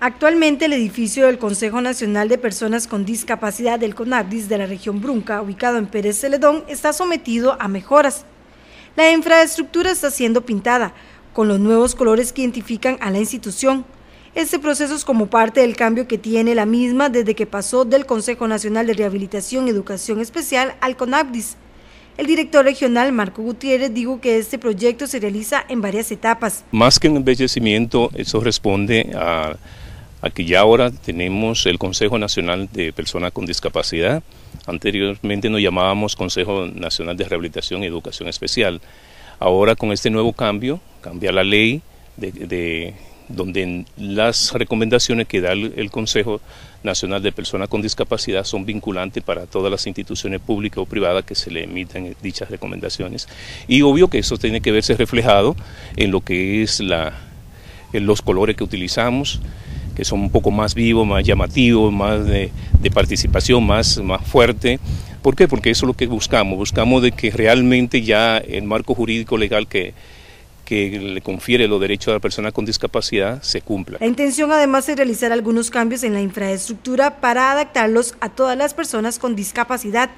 Actualmente el edificio del Consejo Nacional de Personas con Discapacidad del CONADIS de la región Brunca, ubicado en Pérez Celedón, está sometido a mejoras. La infraestructura está siendo pintada con los nuevos colores que identifican a la institución. Este proceso es como parte del cambio que tiene la misma desde que pasó del Consejo Nacional de Rehabilitación y Educación Especial al CONABDIS. El director regional Marco Gutiérrez dijo que este proyecto se realiza en varias etapas. Más que un embellecimiento, eso responde a Aquí ya ahora tenemos el Consejo Nacional de Personas con Discapacidad. Anteriormente nos llamábamos Consejo Nacional de Rehabilitación y Educación Especial. Ahora con este nuevo cambio, cambia la ley de, donde las recomendaciones que da el, Consejo Nacional de Personas con Discapacidad son vinculantes para todas las instituciones públicas o privadas que se le emitan dichas recomendaciones. Y obvio que eso tiene que verse reflejado en lo que es en los colores que utilizamos, que son un poco más vivos, más llamativos, más de, participación, más, más fuerte. ¿Por qué? Porque eso es lo que buscamos. Buscamos de que realmente ya el marco jurídico legal que, que le confiere los derechos a la persona con discapacidad se cumpla. La intención además es realizar algunos cambios en la infraestructura para adaptarlos a todas las personas con discapacidad.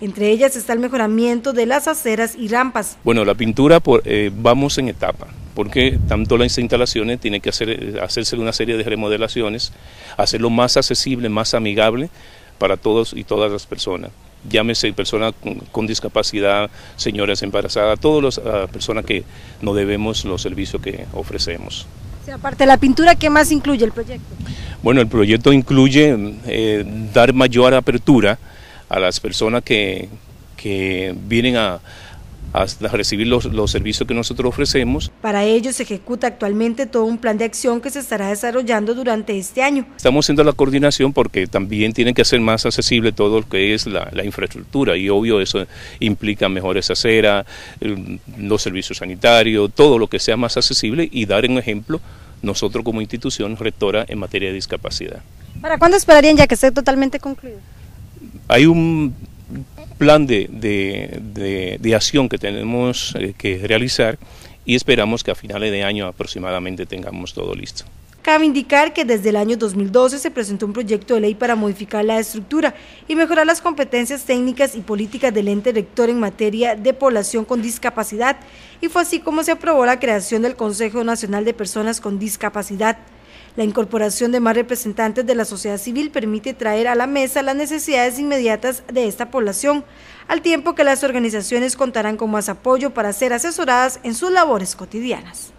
Entre ellas está el mejoramiento de las aceras y rampas. Bueno, la pintura eh, vamos en etapa porque tanto las instalaciones tienen que hacer, hacerse una serie de remodelaciones, hacerlo más accesible, más amigable para todos y todas las personas. Llámese personas con, discapacidad, señoras embarazadas, todas las ah, personas que no debemos los servicios que ofrecemos. aparte la pintura, ¿qué más incluye el proyecto? Bueno, el proyecto incluye eh, dar mayor apertura a las personas que vienen a, hasta recibir los, servicios que nosotros ofrecemos. Para ello se ejecuta actualmente todo un plan de acción que se estará desarrollando durante este año. Estamos haciendo la coordinación porque también tienen que ser más accesible todo lo que es la, la infraestructura y obvio eso implica mejores aceras, los servicios sanitarios, todo lo que sea más accesible y dar un ejemplo nosotros como institución rectora en materia de discapacidad. ¿Para cuándo esperarían ya que esté totalmente concluido? Hay un plan de, acción que tenemos eh, que realizar y esperamos que a finales de año aproximadamente tengamos todo listo. Cabe indicar que desde el año 2012 se presentó un proyecto de ley para modificar la estructura y mejorar las competencias técnicas y políticas del ente rector en materia de población con discapacidad y fue así como se aprobó la creación del Consejo Nacional de Personas con Discapacidad. La incorporación de más representantes de la sociedad civil permite traer a la mesa las necesidades inmediatas de esta población, al tiempo que las organizaciones contarán con más apoyo para ser asesoradas en sus labores cotidianas.